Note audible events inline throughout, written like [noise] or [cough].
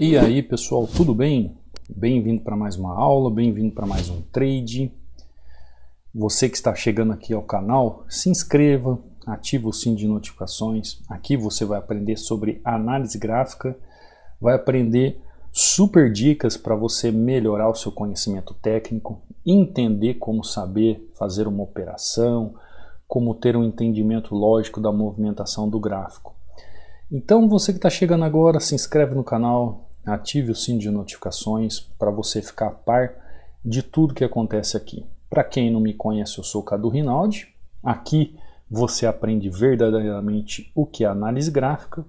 E aí pessoal, tudo bem? Bem-vindo para mais uma aula, bem-vindo para mais um trade. Você que está chegando aqui ao canal, se inscreva, ative o sininho de notificações. Aqui você vai aprender sobre análise gráfica, vai aprender super dicas para você melhorar o seu conhecimento técnico, entender como saber fazer uma operação, como ter um entendimento lógico da movimentação do gráfico. Então, você que está chegando agora, se inscreve no canal, ative o sino de notificações para você ficar a par de tudo que acontece aqui. Para quem não me conhece, eu sou o Cadu Rinaldi. Aqui você aprende verdadeiramente o que é análise gráfica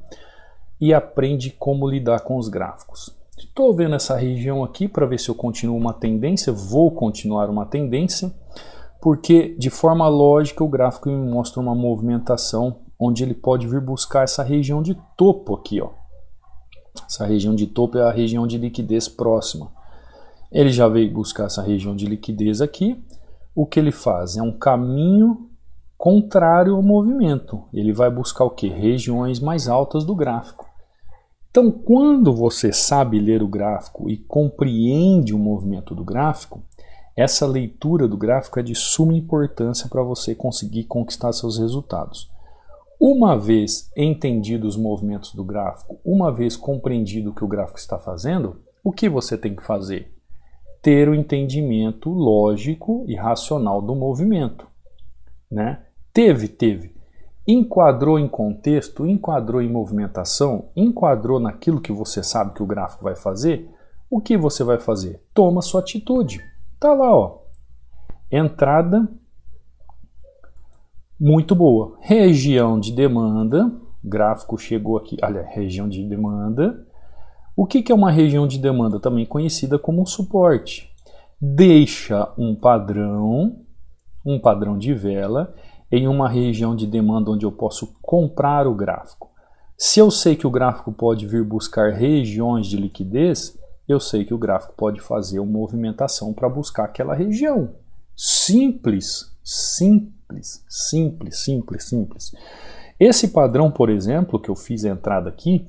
e aprende como lidar com os gráficos. Estou vendo essa região aqui para ver se eu continuo uma tendência, vou continuar uma tendência, porque de forma lógica o gráfico me mostra uma movimentação onde ele pode vir buscar essa região de topo aqui, ó. Essa região de topo é a região de liquidez próxima. Ele já veio buscar essa região de liquidez aqui. O que ele faz? É um caminho contrário ao movimento. Ele vai buscar o que? Regiões mais altas do gráfico. Então, quando você sabe ler o gráfico e compreende o movimento do gráfico, essa leitura do gráfico é de suma importância para você conseguir conquistar seus resultados. Uma vez entendido os movimentos do gráfico, uma vez compreendido o que o gráfico está fazendo, o que você tem que fazer? Ter o entendimento lógico e racional do movimento. Né? Teve, teve. Enquadrou em contexto, enquadrou em movimentação, enquadrou naquilo que você sabe que o gráfico vai fazer, o que você vai fazer? Toma sua atitude. Tá lá, ó. Entrada muito boa. Região de demanda, gráfico chegou aqui, olha, região de demanda. O que, que é uma região de demanda? Também conhecida como suporte. Deixa um padrão, um padrão de vela, em uma região de demanda onde eu posso comprar o gráfico. Se eu sei que o gráfico pode vir buscar regiões de liquidez, eu sei que o gráfico pode fazer uma movimentação para buscar aquela região. Simples, simples simples, simples, simples, simples. Esse padrão, por exemplo, que eu fiz a entrada aqui,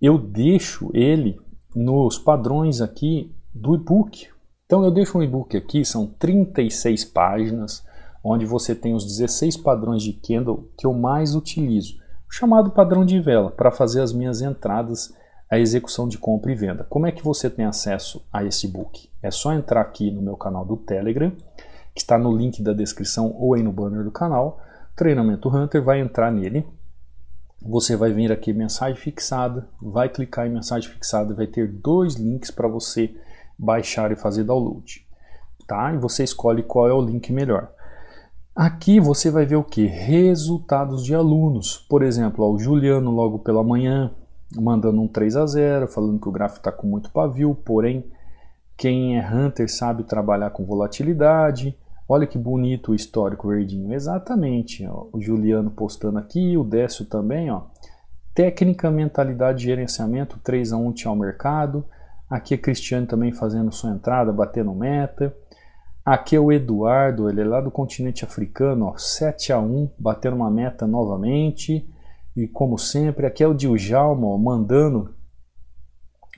eu deixo ele nos padrões aqui do e-book. Então eu deixo um e-book aqui, são 36 páginas, onde você tem os 16 padrões de candle que eu mais utilizo, chamado padrão de vela, para fazer as minhas entradas a execução de compra e venda. Como é que você tem acesso a esse e book? É só entrar aqui no meu canal do Telegram que está no link da descrição ou aí no banner do canal. Treinamento Hunter, vai entrar nele. Você vai vir aqui mensagem fixada, vai clicar em mensagem fixada, vai ter dois links para você baixar e fazer download. Tá? E você escolhe qual é o link melhor. Aqui você vai ver o que? Resultados de alunos. Por exemplo, ó, o Juliano logo pela manhã mandando um 3 a 0, falando que o gráfico está com muito pavio, porém quem é hunter sabe trabalhar com volatilidade. Olha que bonito o histórico verdinho. Exatamente. Ó, o Juliano postando aqui, o Décio também. Ó. Técnica, mentalidade, gerenciamento, 3 a 1 tchau mercado. Aqui a é Cristiane também fazendo sua entrada, batendo meta. Aqui é o Eduardo, ele é lá do continente africano, ó, 7 a 1 batendo uma meta novamente. E como sempre, aqui é o Diljalmo, ó, mandando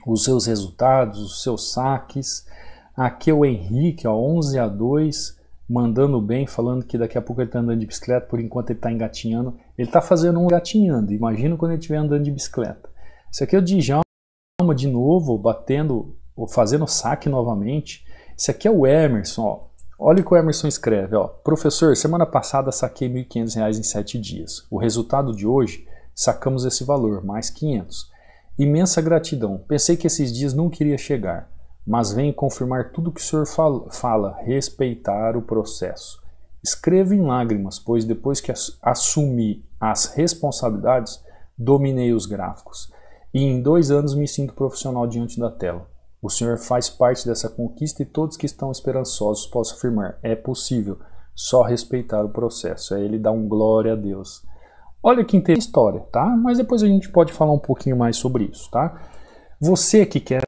os seus resultados, os seus saques. Aqui é o Henrique, ó, 11 a 2, mandando bem, falando que daqui a pouco ele está andando de bicicleta, por enquanto ele está engatinhando. Ele está fazendo um gatinhando, imagina quando ele estiver andando de bicicleta. Isso aqui é o Djalma de novo, batendo, ou fazendo saque novamente. Isso aqui é o Emerson, ó. Olha o que o Emerson escreve, ó. Professor, semana passada saquei R$ 1.500 em 7 dias. O resultado de hoje, sacamos esse valor, mais 500. Imensa gratidão. Pensei que esses dias não queria chegar, mas venho confirmar tudo que o senhor fala, respeitar o processo. Escrevo em lágrimas, pois depois que assumi as responsabilidades, dominei os gráficos. E em dois anos me sinto profissional diante da tela. O senhor faz parte dessa conquista e todos que estão esperançosos posso afirmar: é possível, só respeitar o processo. Aí é ele dá um glória a Deus. Olha que interessante história, tá? Mas depois a gente pode falar um pouquinho mais sobre isso, tá? Você que quer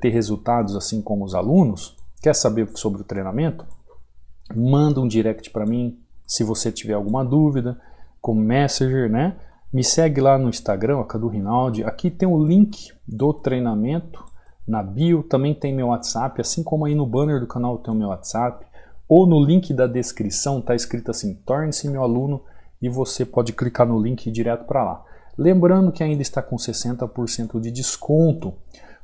ter resultados assim como os alunos, quer saber sobre o treinamento? Manda um direct para mim se você tiver alguma dúvida, com Messenger, né? Me segue lá no Instagram, a Cadu Rinaldi. Aqui tem o link do treinamento na bio, também tem meu WhatsApp, assim como aí no banner do canal tem o meu WhatsApp, ou no link da descrição está escrito assim: torne-se meu aluno e você pode clicar no link direto para lá. Lembrando que ainda está com 60% de desconto.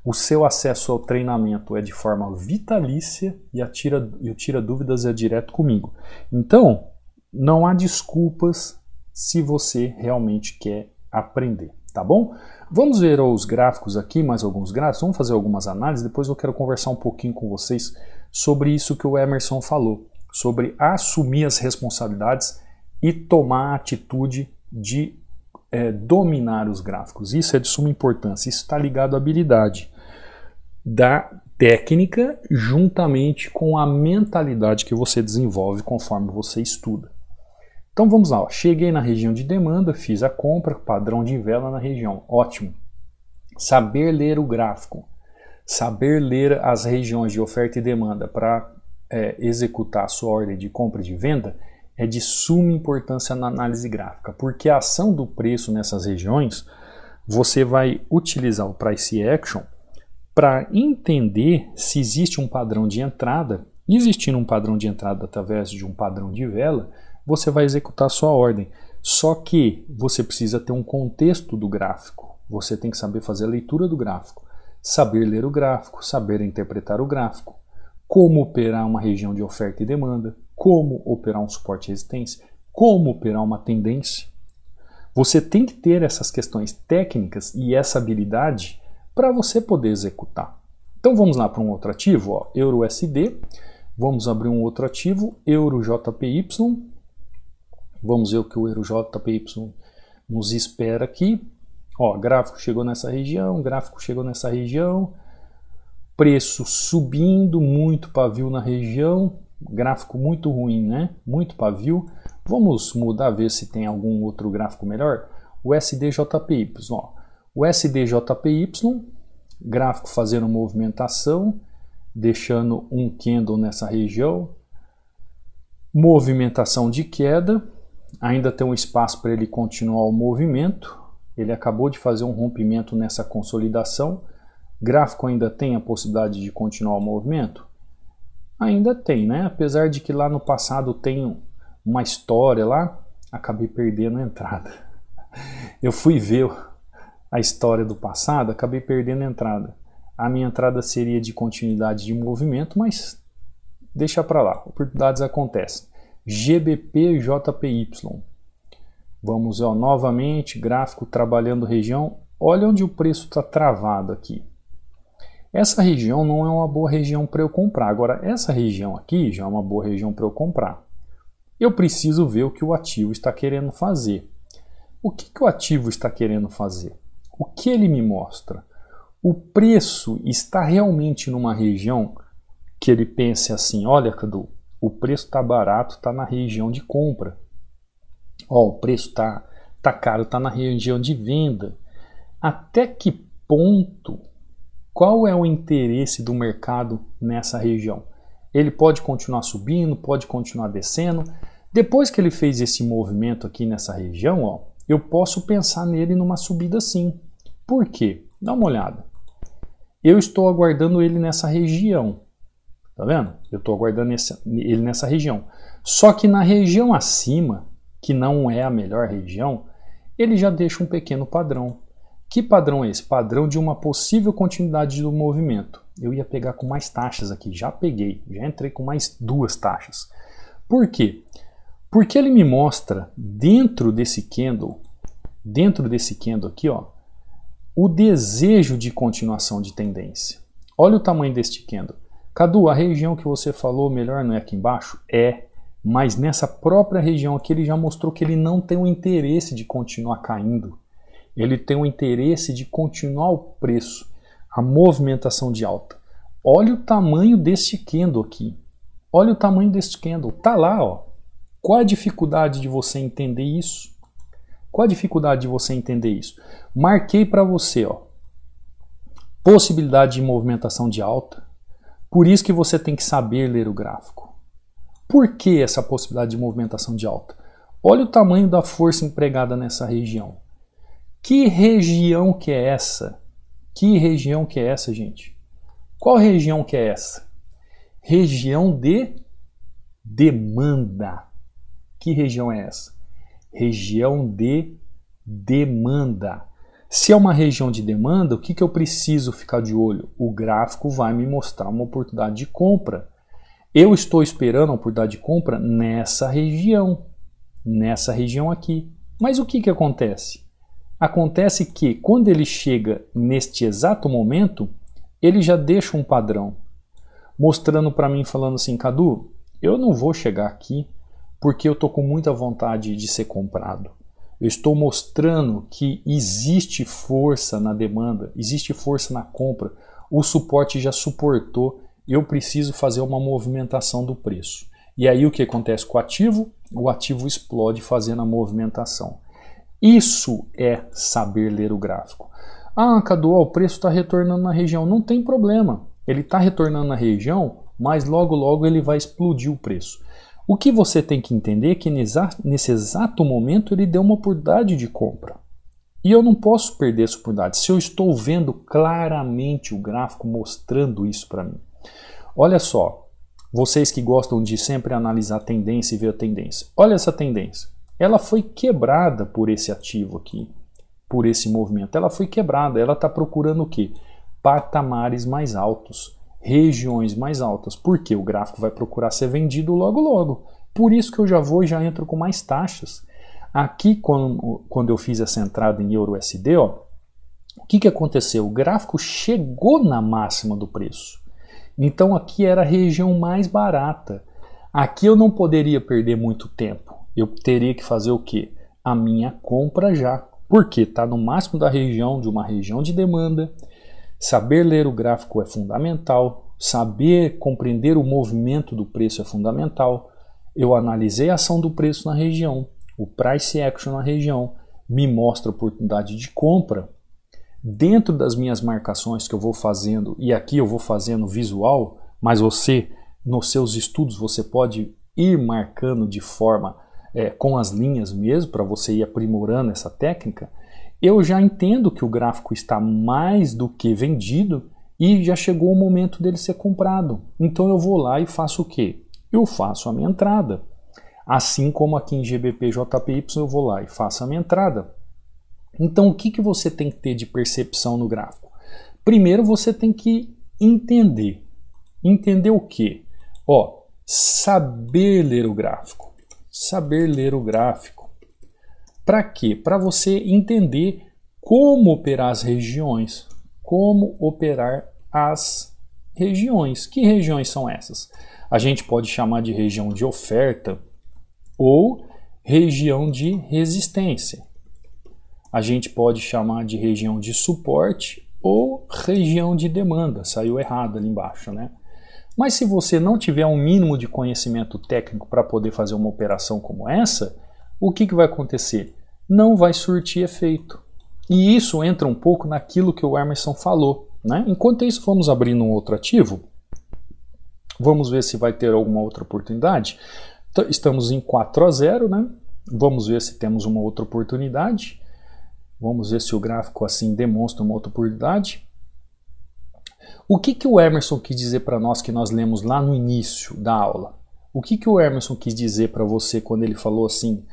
O seu acesso ao treinamento é de forma vitalícia e, e o Tira Dúvidas é direto comigo. Então, não há desculpas se você realmente quer aprender, tá bom? Vamos ver os gráficos aqui, mais alguns gráficos, vamos fazer algumas análises, depois eu quero conversar um pouquinho com vocês sobre isso que o Emerson falou, sobre assumir as responsabilidades e tomar a atitude de é, dominar os gráficos. Isso é de suma importância, isso está ligado à habilidade da técnica juntamente com a mentalidade que você desenvolve conforme você estuda. Então vamos lá, ó. cheguei na região de demanda, fiz a compra, padrão de vela na região, ótimo. Saber ler o gráfico, saber ler as regiões de oferta e demanda para é, executar a sua ordem de compra e de venda é de suma importância na análise gráfica, porque a ação do preço nessas regiões você vai utilizar o price action para entender se existe um padrão de entrada, existindo um padrão de entrada através de um padrão de vela você vai executar a sua ordem. Só que você precisa ter um contexto do gráfico. Você tem que saber fazer a leitura do gráfico, saber ler o gráfico, saber interpretar o gráfico, como operar uma região de oferta e demanda, como operar um suporte e resistência, como operar uma tendência. Você tem que ter essas questões técnicas e essa habilidade para você poder executar. Então vamos lá para um outro ativo, ó, EURUSD. Vamos abrir um outro ativo, EUROJPY. Vamos ver o que o euro JPY nos espera aqui. Ó, gráfico chegou nessa região, gráfico chegou nessa região, preço subindo, muito pavio na região, gráfico muito ruim, né? Muito pavio. Vamos mudar, ver se tem algum outro gráfico melhor. O SDJPY, ó. O SDJPY, gráfico fazendo movimentação, deixando um candle nessa região, movimentação de queda, ainda tem um espaço para ele continuar o movimento. Ele acabou de fazer um rompimento nessa consolidação. Gráfico ainda tem a possibilidade de continuar o movimento? Ainda tem, né? Apesar de que lá no passado tem uma história lá, acabei perdendo a entrada. [laughs] Eu fui ver a história do passado, acabei perdendo a entrada. A minha entrada seria de continuidade de movimento, mas deixa para lá, oportunidades acontecem. GBPJPY. Vamos ó, novamente, gráfico trabalhando região. Olha onde o preço está travado aqui. Essa região não é uma boa região para eu comprar. Agora, essa região aqui já é uma boa região para eu comprar. Eu preciso ver o que o ativo está querendo fazer. O que, que o ativo está querendo fazer? O que ele me mostra? O preço está realmente numa região que ele pense assim: olha, Cadu, o preço está barato, está na região de compra. Ó, o preço está tá caro, está na região de venda. Até que ponto? Qual é o interesse do mercado nessa região? Ele pode continuar subindo, pode continuar descendo. Depois que ele fez esse movimento aqui nessa região, ó, eu posso pensar nele numa subida sim. Por quê? Dá uma olhada. Eu estou aguardando ele nessa região. Tá vendo? Eu estou aguardando esse, ele nessa região. Só que na região acima, que não é a melhor região, ele já deixa um pequeno padrão. Que padrão é esse? Padrão de uma possível continuidade do movimento. Eu ia pegar com mais taxas aqui, já peguei, já entrei com mais duas taxas. Por quê? Porque ele me mostra dentro desse candle, dentro desse candle aqui, ó, o desejo de continuação de tendência. Olha o tamanho deste candle. Cadu, a região que você falou melhor não é aqui embaixo? É, mas nessa própria região aqui ele já mostrou que ele não tem o interesse de continuar caindo. Ele tem o interesse de continuar o preço, a movimentação de alta. Olha o tamanho deste candle aqui. Olha o tamanho deste candle. Tá lá, ó. Qual a dificuldade de você entender isso? Qual a dificuldade de você entender isso? Marquei para você, ó. Possibilidade de movimentação de alta, por isso que você tem que saber ler o gráfico. Por que essa possibilidade de movimentação de alta? Olha o tamanho da força empregada nessa região. Que região que é essa? Que região que é essa, gente? Qual região que é essa? Região de demanda. Que região é essa? Região de demanda. Se é uma região de demanda, o que, que eu preciso ficar de olho? O gráfico vai me mostrar uma oportunidade de compra. Eu estou esperando a oportunidade de compra nessa região, nessa região aqui. Mas o que, que acontece? Acontece que quando ele chega neste exato momento, ele já deixa um padrão, mostrando para mim, falando assim: Cadu, eu não vou chegar aqui porque eu estou com muita vontade de ser comprado. Eu estou mostrando que existe força na demanda, existe força na compra. O suporte já suportou, eu preciso fazer uma movimentação do preço. E aí o que acontece com o ativo? O ativo explode fazendo a movimentação. Isso é saber ler o gráfico. Ah, Cadu, o preço está retornando na região. Não tem problema. Ele está retornando na região, mas logo logo ele vai explodir o preço. O que você tem que entender é que nesse exato momento ele deu uma oportunidade de compra. E eu não posso perder essa oportunidade se eu estou vendo claramente o gráfico mostrando isso para mim. Olha só, vocês que gostam de sempre analisar tendência e ver a tendência. Olha essa tendência. Ela foi quebrada por esse ativo aqui, por esse movimento. Ela foi quebrada, ela está procurando o quê? Patamares mais altos regiões mais altas, porque o gráfico vai procurar ser vendido logo logo. Por isso que eu já vou e já entro com mais taxas. Aqui, quando, quando eu fiz essa entrada em euro USD, ó, o que, que aconteceu? O gráfico chegou na máxima do preço. Então aqui era a região mais barata. Aqui eu não poderia perder muito tempo. Eu teria que fazer o quê? A minha compra já. Porque está no máximo da região, de uma região de demanda Saber ler o gráfico é fundamental, saber compreender o movimento do preço é fundamental. Eu analisei a ação do preço na região, o price action na região, me mostra oportunidade de compra. Dentro das minhas marcações que eu vou fazendo, e aqui eu vou fazendo visual, mas você, nos seus estudos, você pode ir marcando de forma é, com as linhas mesmo, para você ir aprimorando essa técnica. Eu já entendo que o gráfico está mais do que vendido e já chegou o momento dele ser comprado. Então eu vou lá e faço o quê? Eu faço a minha entrada. Assim como aqui em GBP-JPY eu vou lá e faço a minha entrada. Então o que, que você tem que ter de percepção no gráfico? Primeiro você tem que entender. Entender o quê? Ó, saber ler o gráfico. Saber ler o gráfico. Para quê? Para você entender como operar as regiões, como operar as regiões. Que regiões são essas? A gente pode chamar de região de oferta ou região de resistência. A gente pode chamar de região de suporte ou região de demanda. Saiu errado ali embaixo, né? Mas se você não tiver um mínimo de conhecimento técnico para poder fazer uma operação como essa, o que, que vai acontecer? não vai surtir efeito. E isso entra um pouco naquilo que o Emerson falou. Né? Enquanto isso, vamos abrir um outro ativo. Vamos ver se vai ter alguma outra oportunidade. Estamos em 4 a 0, né? Vamos ver se temos uma outra oportunidade. Vamos ver se o gráfico assim demonstra uma outra oportunidade. O que, que o Emerson quis dizer para nós que nós lemos lá no início da aula? O que, que o Emerson quis dizer para você quando ele falou assim: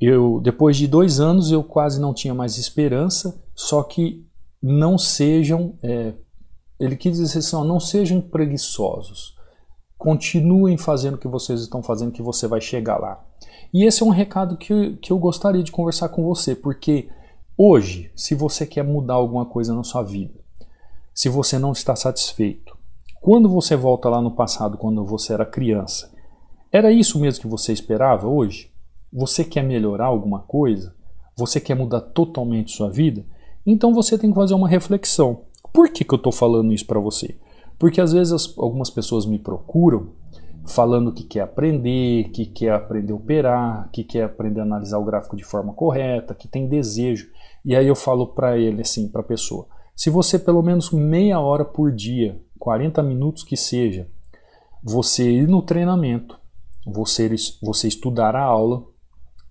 eu, depois de dois anos, eu quase não tinha mais esperança, só que não sejam, é, ele quis dizer assim, ó, não sejam preguiçosos. Continuem fazendo o que vocês estão fazendo, que você vai chegar lá. E esse é um recado que, que eu gostaria de conversar com você, porque hoje, se você quer mudar alguma coisa na sua vida, se você não está satisfeito, quando você volta lá no passado, quando você era criança, era isso mesmo que você esperava hoje? Você quer melhorar alguma coisa? Você quer mudar totalmente sua vida? Então você tem que fazer uma reflexão. Por que, que eu estou falando isso para você? Porque às vezes as, algumas pessoas me procuram falando que quer aprender, que quer aprender a operar, que quer aprender a analisar o gráfico de forma correta, que tem desejo. E aí eu falo para ele assim, para a pessoa, se você pelo menos meia hora por dia, 40 minutos que seja, você ir no treinamento, você, você estudar a aula,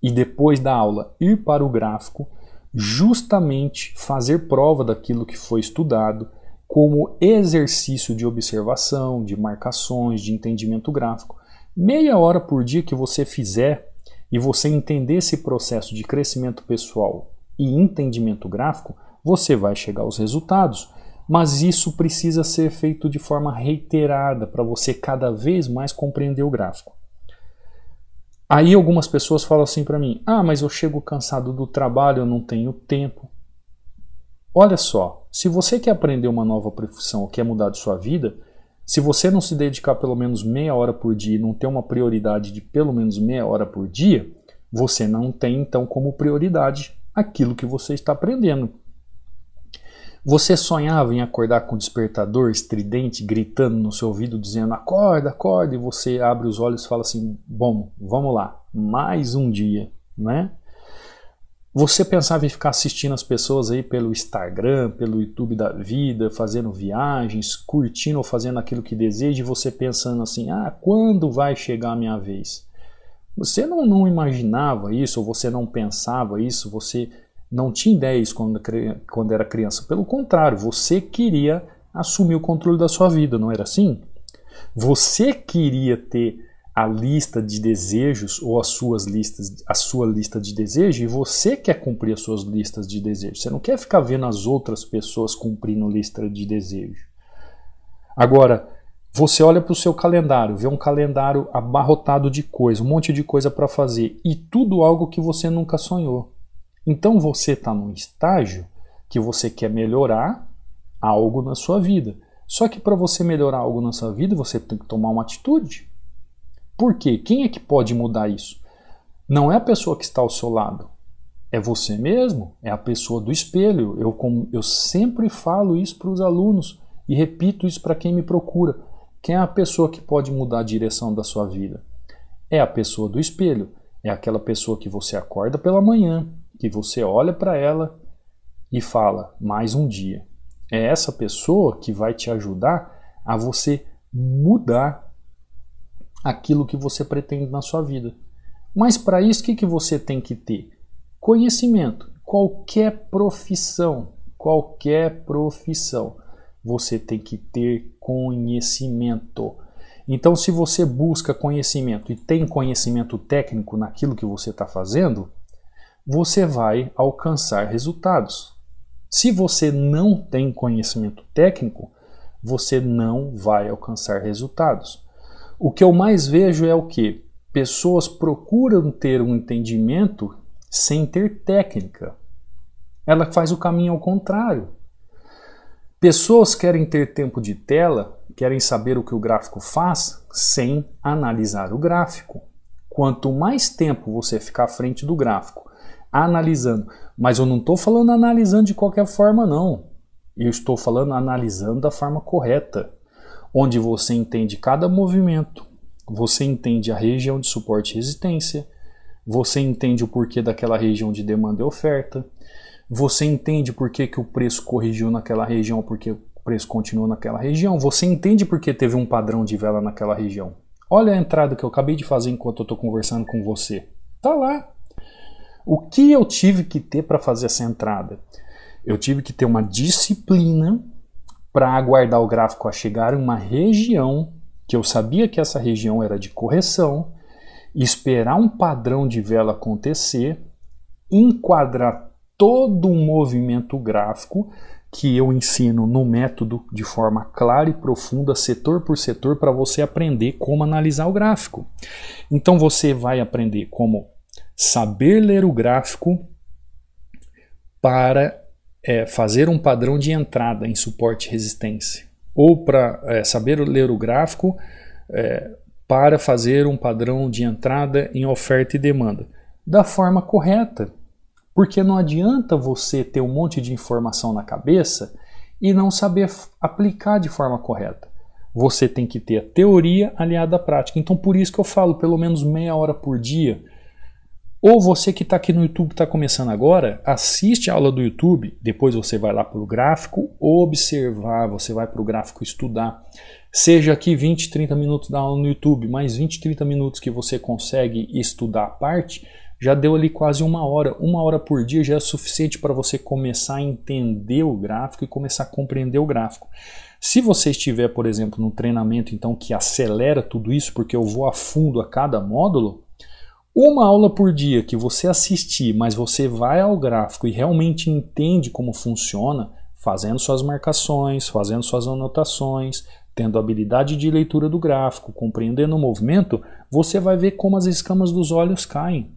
e depois da aula ir para o gráfico, justamente fazer prova daquilo que foi estudado como exercício de observação, de marcações, de entendimento gráfico. Meia hora por dia que você fizer e você entender esse processo de crescimento pessoal e entendimento gráfico, você vai chegar aos resultados. Mas isso precisa ser feito de forma reiterada para você cada vez mais compreender o gráfico. Aí algumas pessoas falam assim para mim: "Ah, mas eu chego cansado do trabalho, eu não tenho tempo". Olha só, se você quer aprender uma nova profissão ou quer mudar de sua vida, se você não se dedicar pelo menos meia hora por dia e não ter uma prioridade de pelo menos meia hora por dia, você não tem então como prioridade aquilo que você está aprendendo. Você sonhava em acordar com o despertador estridente gritando no seu ouvido dizendo acorda, acorda e você abre os olhos e fala assim, bom, vamos lá, mais um dia, né? Você pensava em ficar assistindo as pessoas aí pelo Instagram, pelo YouTube da vida, fazendo viagens, curtindo ou fazendo aquilo que deseja, e você pensando assim: ah, quando vai chegar a minha vez? Você não, não imaginava isso, ou você não pensava isso, você não tinha ideias quando, quando era criança. Pelo contrário, você queria assumir o controle da sua vida, não era assim? Você queria ter a lista de desejos ou as suas listas, a sua lista de desejos e você quer cumprir as suas listas de desejos. Você não quer ficar vendo as outras pessoas cumprindo lista de desejos. Agora, você olha para o seu calendário, vê um calendário abarrotado de coisas, um monte de coisa para fazer e tudo algo que você nunca sonhou. Então você está num estágio que você quer melhorar algo na sua vida. Só que para você melhorar algo na sua vida, você tem que tomar uma atitude. Por quê? Quem é que pode mudar isso? Não é a pessoa que está ao seu lado, é você mesmo, é a pessoa do espelho. Eu, eu sempre falo isso para os alunos e repito isso para quem me procura. Quem é a pessoa que pode mudar a direção da sua vida? É a pessoa do espelho, é aquela pessoa que você acorda pela manhã, que você olha para ela e fala: mais um dia. É essa pessoa que vai te ajudar a você mudar aquilo que você pretende na sua vida. Mas para isso, o que, que você tem que ter? Conhecimento. Qualquer profissão, qualquer profissão, você tem que ter conhecimento. Então, se você busca conhecimento e tem conhecimento técnico naquilo que você está fazendo, você vai alcançar resultados. Se você não tem conhecimento técnico, você não vai alcançar resultados. O que eu mais vejo é o que? Pessoas procuram ter um entendimento sem ter técnica. Ela faz o caminho ao contrário. Pessoas querem ter tempo de tela, querem saber o que o gráfico faz, sem analisar o gráfico. Quanto mais tempo você ficar à frente do gráfico analisando. Mas eu não estou falando analisando de qualquer forma, não. Eu estou falando analisando da forma correta, onde você entende cada movimento, você entende a região de suporte e resistência, você entende o porquê daquela região de demanda e oferta, você entende por que, que o preço corrigiu naquela região, porque o preço continuou naquela região, você entende por que teve um padrão de vela naquela região. Olha a entrada que eu acabei de fazer enquanto eu estou conversando com você. Tá lá, o que eu tive que ter para fazer essa entrada? Eu tive que ter uma disciplina para aguardar o gráfico a chegar em uma região que eu sabia que essa região era de correção, esperar um padrão de vela acontecer, enquadrar todo o movimento gráfico que eu ensino no método de forma clara e profunda, setor por setor, para você aprender como analisar o gráfico. Então você vai aprender como saber ler o gráfico para é, fazer um padrão de entrada em suporte e resistência, ou para é, saber ler o gráfico é, para fazer um padrão de entrada em oferta e demanda, da forma correta, porque não adianta você ter um monte de informação na cabeça e não saber aplicar de forma correta. Você tem que ter a teoria aliada à prática. Então, por isso que eu falo pelo menos meia hora por dia ou você que está aqui no YouTube, está começando agora, assiste a aula do YouTube, depois você vai lá para o gráfico observar, você vai para o gráfico estudar. Seja aqui 20, 30 minutos da aula no YouTube, mais 20, 30 minutos que você consegue estudar a parte, já deu ali quase uma hora. Uma hora por dia já é suficiente para você começar a entender o gráfico e começar a compreender o gráfico. Se você estiver, por exemplo, no treinamento então que acelera tudo isso, porque eu vou a fundo a cada módulo, uma aula por dia que você assistir, mas você vai ao gráfico e realmente entende como funciona, fazendo suas marcações, fazendo suas anotações, tendo habilidade de leitura do gráfico, compreendendo o movimento, você vai ver como as escamas dos olhos caem.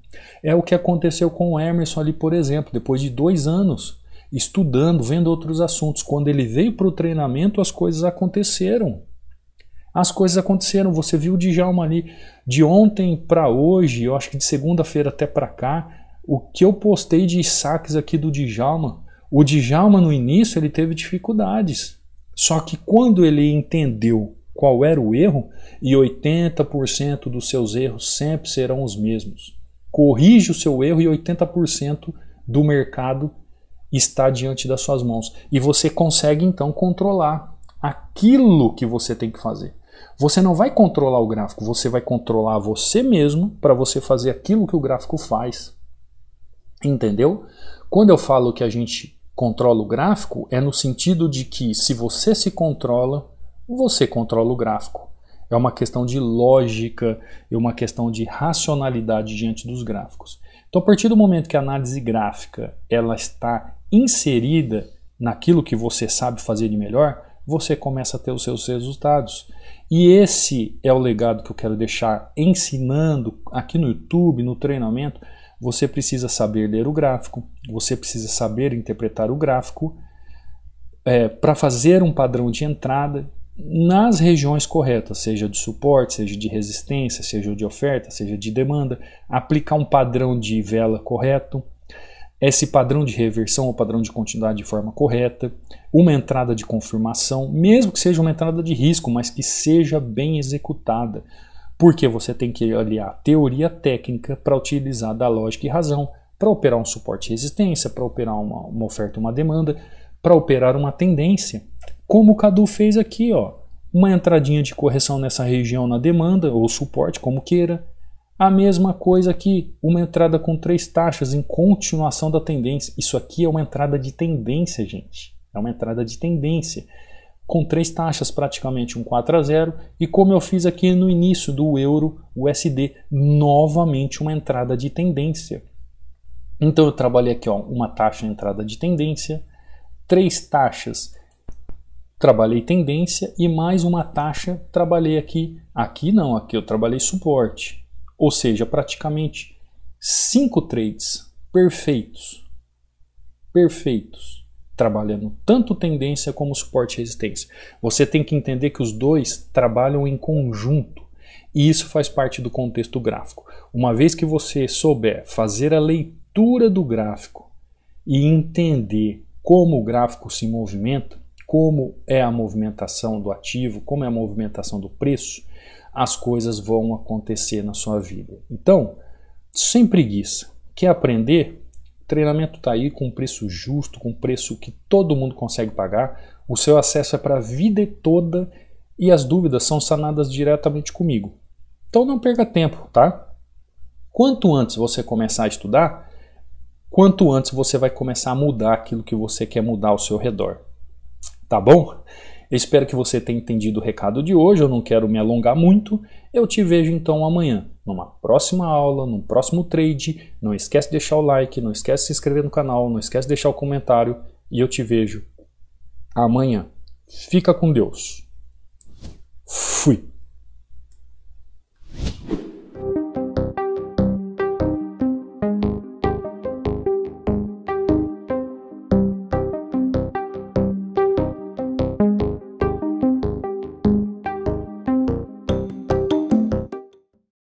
É o que aconteceu com o Emerson ali, por exemplo, depois de dois anos estudando, vendo outros assuntos. Quando ele veio para o treinamento, as coisas aconteceram as coisas aconteceram. Você viu o Djalma ali de ontem para hoje, eu acho que de segunda-feira até para cá, o que eu postei de saques aqui do Djalma. O Djalma no início ele teve dificuldades, só que quando ele entendeu qual era o erro, e 80% dos seus erros sempre serão os mesmos. Corrija o seu erro e 80% do mercado está diante das suas mãos. E você consegue então controlar aquilo que você tem que fazer. Você não vai controlar o gráfico, você vai controlar você mesmo para você fazer aquilo que o gráfico faz. Entendeu? Quando eu falo que a gente controla o gráfico, é no sentido de que se você se controla, você controla o gráfico. É uma questão de lógica, é uma questão de racionalidade diante dos gráficos. Então, a partir do momento que a análise gráfica ela está inserida naquilo que você sabe fazer de melhor, você começa a ter os seus resultados. E esse é o legado que eu quero deixar ensinando aqui no YouTube, no treinamento. Você precisa saber ler o gráfico, você precisa saber interpretar o gráfico é, para fazer um padrão de entrada nas regiões corretas, seja de suporte, seja de resistência, seja de oferta, seja de demanda, aplicar um padrão de vela correto, esse padrão de reversão ou padrão de continuidade de forma correta, uma entrada de confirmação, mesmo que seja uma entrada de risco, mas que seja bem executada, porque você tem que aliar teoria técnica para utilizar da lógica e razão, para operar um suporte e resistência, para operar uma, uma oferta e uma demanda, para operar uma tendência, como o Cadu fez aqui, ó, uma entradinha de correção nessa região na demanda ou suporte, como queira, a mesma coisa aqui, uma entrada com três taxas em continuação da tendência. Isso aqui é uma entrada de tendência, gente. É uma entrada de tendência. Com três taxas, praticamente um 4 a 0. E como eu fiz aqui no início do euro USD, novamente uma entrada de tendência. Então eu trabalhei aqui ó, uma taxa de entrada de tendência, três taxas trabalhei tendência e mais uma taxa trabalhei aqui. Aqui não, aqui eu trabalhei suporte ou seja, praticamente cinco trades perfeitos, perfeitos, trabalhando tanto tendência como suporte e resistência. Você tem que entender que os dois trabalham em conjunto e isso faz parte do contexto gráfico. Uma vez que você souber fazer a leitura do gráfico e entender como o gráfico se movimenta, como é a movimentação do ativo, como é a movimentação do preço, as coisas vão acontecer na sua vida. Então, sem preguiça, quer aprender? O treinamento está aí com um preço justo, com um preço que todo mundo consegue pagar. O seu acesso é para a vida toda e as dúvidas são sanadas diretamente comigo. Então não perca tempo, tá? Quanto antes você começar a estudar, quanto antes você vai começar a mudar aquilo que você quer mudar ao seu redor. Tá bom? Eu espero que você tenha entendido o recado de hoje, eu não quero me alongar muito. Eu te vejo então amanhã, numa próxima aula, num próximo trade. Não esquece de deixar o like, não esquece de se inscrever no canal, não esquece de deixar o comentário e eu te vejo amanhã. Fica com Deus. Fui.